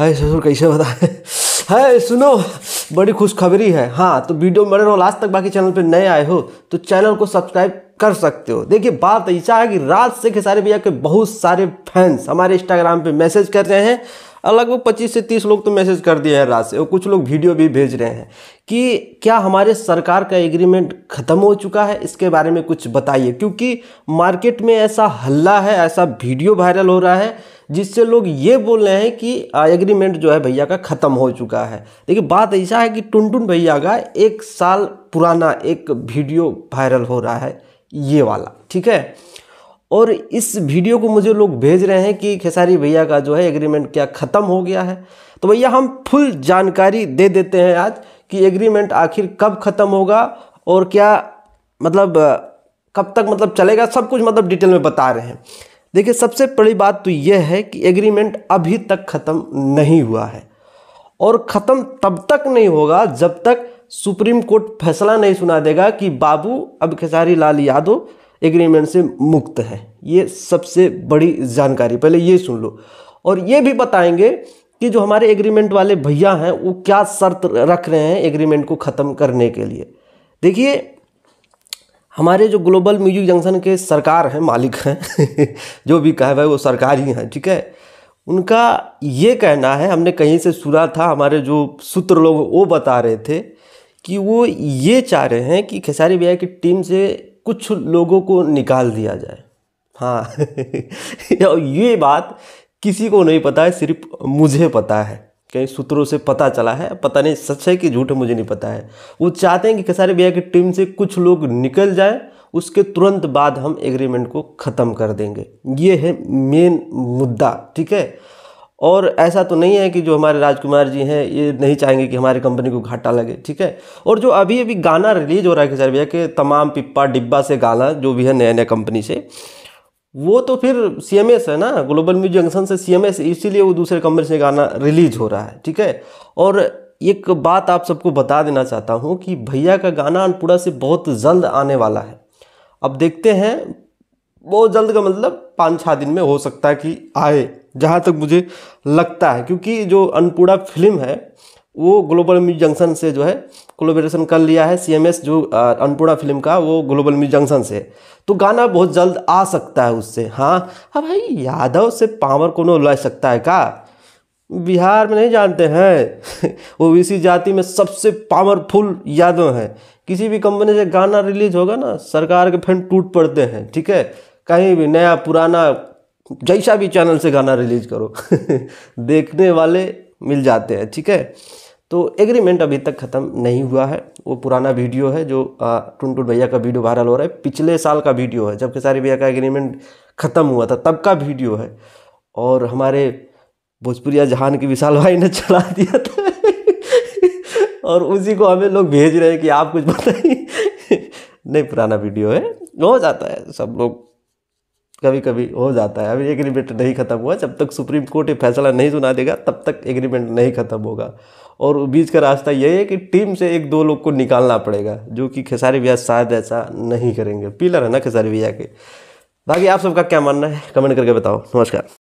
हाय ससुर कैसे बता है सुनो बड़ी खुशखबरी है हाँ तो वीडियो में रहो लास्ट तक बाकी चैनल पे नए आए हो तो चैनल को सब्सक्राइब कर सकते हो देखिए बात तो ऐसा है कि राज से खेसारी सारे भैया के बहुत सारे फैंस हमारे इंस्टाग्राम पे मैसेज कर रहे हैं और लगभग पच्चीस से तीस लोग तो मैसेज कर दिए हैं राज से और कुछ लोग वीडियो भी भेज रहे हैं कि क्या हमारे सरकार का एग्रीमेंट ख़त्म हो चुका है इसके बारे में कुछ बताइए क्योंकि मार्केट में ऐसा हल्ला है ऐसा वीडियो वायरल हो रहा है जिससे लोग ये बोल रहे हैं कि एग्रीमेंट जो है भैया का ख़त्म हो चुका है देखिए बात ऐसा है कि टुनटुन भैया का एक साल पुराना एक वीडियो वायरल हो रहा है ये वाला ठीक है और इस वीडियो को मुझे लोग भेज रहे हैं कि खेसारी भैया का जो है एग्रीमेंट क्या ख़त्म हो गया है तो भैया हम फुल जानकारी दे देते हैं आज कि एग्रीमेंट आखिर कब ख़त्म होगा और क्या मतलब कब तक मतलब चलेगा सब कुछ मतलब डिटेल में बता रहे हैं देखिए सबसे बड़ी बात तो यह है कि एग्रीमेंट अभी तक ख़त्म नहीं हुआ है और ख़त्म तब तक नहीं होगा जब तक सुप्रीम कोर्ट फैसला नहीं सुना देगा कि बाबू अब खेसारी लाल यादव एग्रीमेंट से मुक्त है ये सबसे बड़ी जानकारी पहले ये सुन लो और ये भी बताएंगे कि जो हमारे एग्रीमेंट वाले भैया हैं वो क्या शर्त रख रहे हैं एग्रीमेंट को ख़त्म करने के लिए देखिए हमारे जो ग्लोबल म्यूजिक जंक्शन के सरकार हैं मालिक हैं जो भी कहे भाई वो सरकार ही हैं ठीक है उनका ये कहना है हमने कहीं से सुना था हमारे जो सूत्र लोग वो बता रहे थे कि वो ये चाह रहे हैं कि खेसारी भैया की टीम से कुछ लोगों को निकाल दिया जाए हाँ ये बात किसी को नहीं पता है सिर्फ मुझे पता है कई सूत्रों से पता चला है पता नहीं सच है कि झूठ है मुझे नहीं पता है वो चाहते हैं कि खेसारी भैया की टीम से कुछ लोग निकल जाए उसके तुरंत बाद हम एग्रीमेंट को ख़त्म कर देंगे ये है मेन मुद्दा ठीक है और ऐसा तो नहीं है कि जो हमारे राजकुमार जी हैं ये नहीं चाहेंगे कि हमारी कंपनी को घाटा लगे ठीक है और जो अभी अभी गाना रिलीज हो रहा है खेसारी भैया के तमाम पिप्पा डिब्बा से गाना जो भी है नया नया कंपनी से वो तो फिर सी एम एस है ना ग्लोबल म्यूजिक जंक्शन से सी एम एस इसीलिए वो दूसरे कंपनी से गाना रिलीज हो रहा है ठीक है और एक बात आप सबको बता देना चाहता हूँ कि भैया का गाना अनपुरा से बहुत जल्द आने वाला है अब देखते हैं बहुत जल्द का मतलब पाँच छः दिन में हो सकता है कि आए जहाँ तक मुझे लगता है क्योंकि जो अनपुरा फिल्म है वो ग्लोबल म्यूज जंक्शन से जो है कोलोबरेशन कर लिया है सीएमएस जो अनपूर्णा फिल्म का वो ग्लोबल म्यूज जंक्शन से तो गाना बहुत जल्द आ सकता है उससे हाँ हाँ भाई यादव से पावर कोनो लग सकता है का बिहार में नहीं जानते हैं इसी जाति में सबसे पावरफुल यादव हैं किसी भी कंपनी से गाना रिलीज होगा ना सरकार के फैन टूट पड़ते हैं ठीक है कहीं भी नया पुराना जैसा भी चैनल से गाना रिलीज करो देखने वाले मिल जाते हैं ठीक है तो एग्रीमेंट अभी तक ख़त्म नहीं हुआ है वो पुराना वीडियो है जो टुन टुन भैया का वीडियो वायरल हो रहा है पिछले साल का वीडियो है जब खेसारी भैया का एग्रीमेंट ख़त्म हुआ था तब का वीडियो है और हमारे भोजपुरिया जहान की विशाल भाई ने चला दिया था और उसी को हमें लोग भेज रहे हैं कि आप कुछ बताइए नहीं पुराना वीडियो है हो जाता है सब लोग कभी कभी हो जाता है अभी एग्रीमेंट नहीं ख़त्म हुआ जब तक सुप्रीम कोर्ट ये फैसला नहीं सुना देगा तब तक एग्रीमेंट नहीं ख़त्म होगा और बीच का रास्ता यही है कि टीम से एक दो लोग को निकालना पड़ेगा जो कि खेसारी भैया शायद ऐसा नहीं करेंगे पिलर है ना खेसारी भैया के बाकी आप सबका क्या मानना है कमेंट करके बताओ नमस्कार